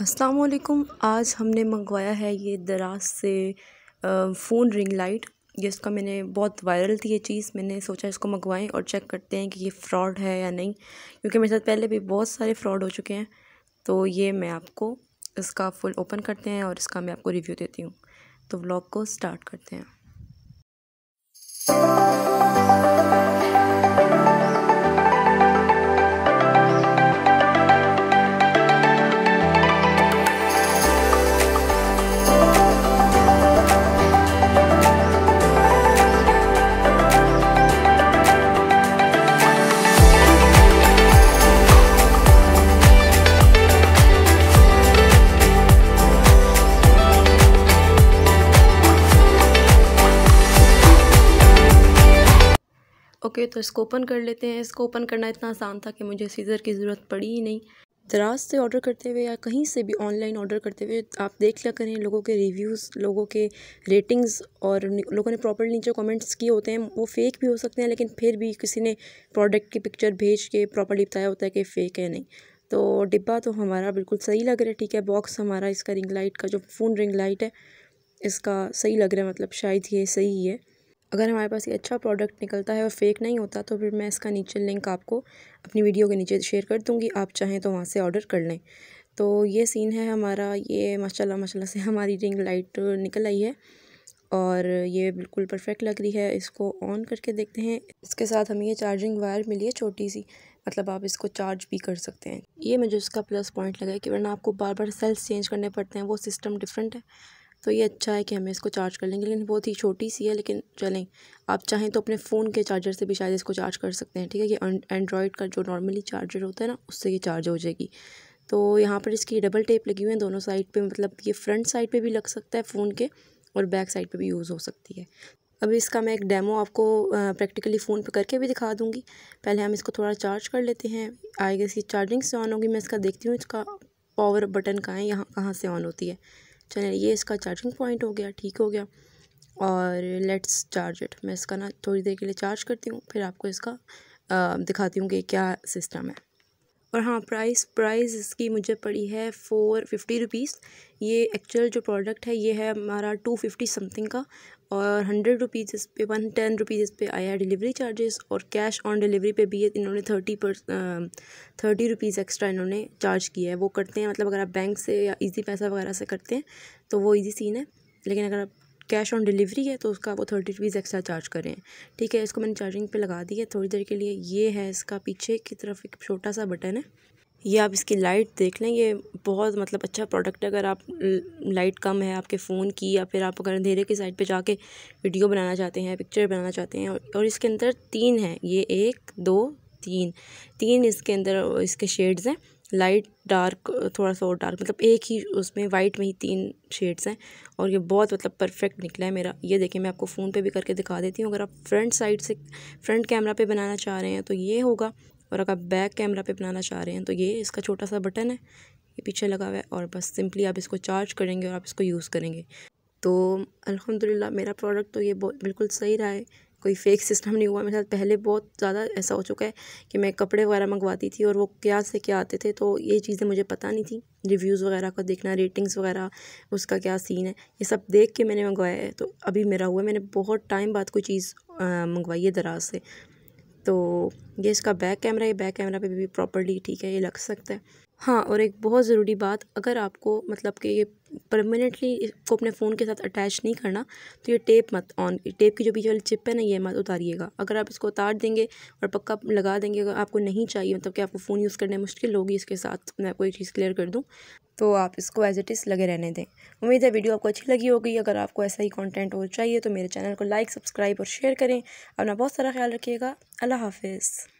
अस्सलाम आज हमने मंगवाया है ये दराज से फ़ोन रिंग लाइट ये इसका मैंने बहुत वायरल थी ये चीज़ मैंने सोचा इसको मंगवाएं और चेक करते हैं कि ये फ़्रॉड है या नहीं क्योंकि मेरे साथ पहले भी बहुत सारे फ़्रॉड हो चुके हैं तो ये मैं आपको इसका फुल ओपन करते हैं और इसका मैं आपको रिव्यू देती हूँ तो व्लॉग को स्टार्ट करते हैं ओके तो इसको ओपन कर लेते हैं इसको ओपन करना इतना आसान था कि मुझे सीज़र की ज़रूरत पड़ी ही नहीं दराज से ऑर्डर करते हुए या कहीं से भी ऑनलाइन ऑर्डर करते हुए आप देख लिया करें लोगों के रिव्यूज़ लोगों के रेटिंग्स और लोगों ने प्रॉपरली नीचे कमेंट्स किए होते हैं वो फेक भी हो सकते हैं लेकिन फिर भी किसी ने प्रोडक्ट की पिक्चर भेज के प्रॉपरली बताया होता है कि फ़ेक है नहीं तो डिब्बा तो हमारा बिल्कुल सही लग रहा है ठीक है बॉक्स हमारा इसका रिंग लाइट का जो फ़ोन रिंग लाइट है इसका सही लग रहा है मतलब शायद ये सही है अगर हमारे पास ये अच्छा प्रोडक्ट निकलता है और फेक नहीं होता तो फिर मैं इसका नीचे लिंक आपको अपनी वीडियो के नीचे शेयर कर दूँगी आप चाहें तो वहाँ से ऑर्डर कर लें तो ये सीन है हमारा ये माशाला माशाला से हमारी रिंग लाइट निकल आई है और ये बिल्कुल परफेक्ट लग रही है इसको ऑन करके देखते हैं इसके साथ हमें ये चार्जिंग वायर मिली है छोटी सी मतलब आप इसको चार्ज भी कर सकते हैं ये मुझे इसका प्लस पॉइंट लगा कि वरना आपको बार बार सेल्स चेंज करने पड़ते हैं वो सिस्टम डिफरेंट है तो ये अच्छा है कि हमें इसको चार्ज कर लेंगे लेकिन बहुत ही छोटी सी है लेकिन चलें आप चाहें तो अपने फ़ोन के चार्जर से भी शायद इसको चार्ज कर सकते हैं ठीक है ये एंड्रॉयड का जो नॉर्मली चार्जर होता है ना उससे ये चार्ज हो जाएगी तो यहाँ पर इसकी डबल टेप लगी हुई है दोनों साइड पर मतलब ये फ्रंट साइड पर भी लग सकता है फ़ोन के और बैक साइड पर भी यूज़ हो सकती है अब इसका मैं एक डेमो आपको प्रैक्टिकली फ़ोन पे करके भी दिखा दूँगी पहले हम इसको थोड़ा चार्ज कर लेते हैं आएगा इसकी चार्जिंग से ऑन होगी मैं इसका देखती हूँ इसका पावर बटन कहाँ है यहाँ कहाँ से ऑन होती है चलें ये इसका चार्जिंग पॉइंट हो गया ठीक हो गया और लेट्स चार्ज इट मैं इसका ना थोड़ी देर के लिए चार्ज करती हूँ फिर आपको इसका आ, दिखाती हूँ कि क्या सिस्टम है और हाँ प्राइस प्राइस इसकी मुझे पड़ी है फ़ोर फिफ्टी रुपीज़ ये एक्चुअल जो प्रोडक्ट है ये है हमारा टू फिफ्टी समथिंग का और हंड्रेड रुपीज़ इस पर वन टेन रुपीज़ इस पर आया डिलीवरी चार्जेस और कैश ऑन डिलीवरी पे भी इन्होंने थर्टी पर थर्टी रुपीज़ एक्स्ट्रा इन्होंने चार्ज किया है वो करते हैं मतलब अगर आप बैंक से या इजी पैसा वगैरह से करते हैं तो वो ईजी सीन है लेकिन अगर आप कैश ऑन डिलीवरी है तो उसका वो थर्टी रुपीज़ एक्स्ट्रा चार्ज करें ठीक है इसको मैंने चार्जिंग पे लगा दी है थोड़ी देर के लिए ये है इसका पीछे की तरफ एक छोटा सा बटन है ये आप इसकी लाइट देख लें ये बहुत मतलब अच्छा प्रोडक्ट है अगर आप लाइट कम है आपके फ़ोन की या फिर आप अगर अंधेरे की साइड पे जाके वीडियो बनाना चाहते हैं पिक्चर बनाना चाहते हैं और इसके अंदर तीन है ये एक दो तीन तीन इसके अंदर इसके शेड्स हैं लाइट डार्क थोड़ा सा और डार्क मतलब एक ही उसमें वाइट में ही तीन शेड्स हैं और ये बहुत मतलब परफेक्ट निकला है मेरा ये देखिए मैं आपको फ़ोन पे भी करके दिखा देती हूँ अगर आप फ्रंट साइड से फ्रंट कैमरा पे बनाना चाह रहे हैं तो ये होगा और अगर आप बैक कैमरा पे बनाना चाह रहे हैं तो ये इसका छोटा सा बटन है ये पीछे लगा हुआ है और बस सिंपली आप इसको चार्ज करेंगे और आप इसको यूज़ करेंगे तो अलहमदिल्ला मेरा प्रोडक्ट तो ये बिल्कुल सही रहा है कोई फेक सिस्टम नहीं हुआ मेरे साथ पहले बहुत ज़्यादा ऐसा हो चुका है कि मैं कपड़े वगैरह मंगवाती थी और वो क्या से क्या आते थे तो ये चीज़ें मुझे पता नहीं थी रिव्यूज़ वगैरह का देखना रेटिंग्स वगैरह उसका क्या सीन है ये सब देख के मैंने मंगवाया है तो अभी मेरा हुआ मैंने बहुत टाइम बाद कोई चीज़ मंगवाई है दराज से तो ये इसका बैक कैमरा ये बैक कैमरा पे भी प्रॉपरली ठीक है ये लग सकता है हाँ और एक बहुत ज़रूरी बात अगर आपको मतलब कि ये परमानेंटली इसको अपने फ़ोन के साथ अटैच नहीं करना तो ये टेप मत ऑन टेप की जो बीच वाली चिप है ना ये मत उतारिएगा अगर आप इसको उतार देंगे और पक्का लगा देंगे अगर आपको नहीं चाहिए मतलब कि आपको फ़ोन यूज़ करने मुश्किल होगी इसके साथ मैं आपको ये चीज़ क्लियर कर दूँ तो आप इसको एज इट इज़ लगे रहने दें उम्मीद है वीडियो आपको अच्छी लगी होगी अगर आपको ऐसा ही कॉन्टेंट और चाहिए तो मेरे चैनल को लाइक सब्सक्राइब और शेयर करें अपना बहुत सारा ख्याल रखिएगा अल्लाह हाफिज़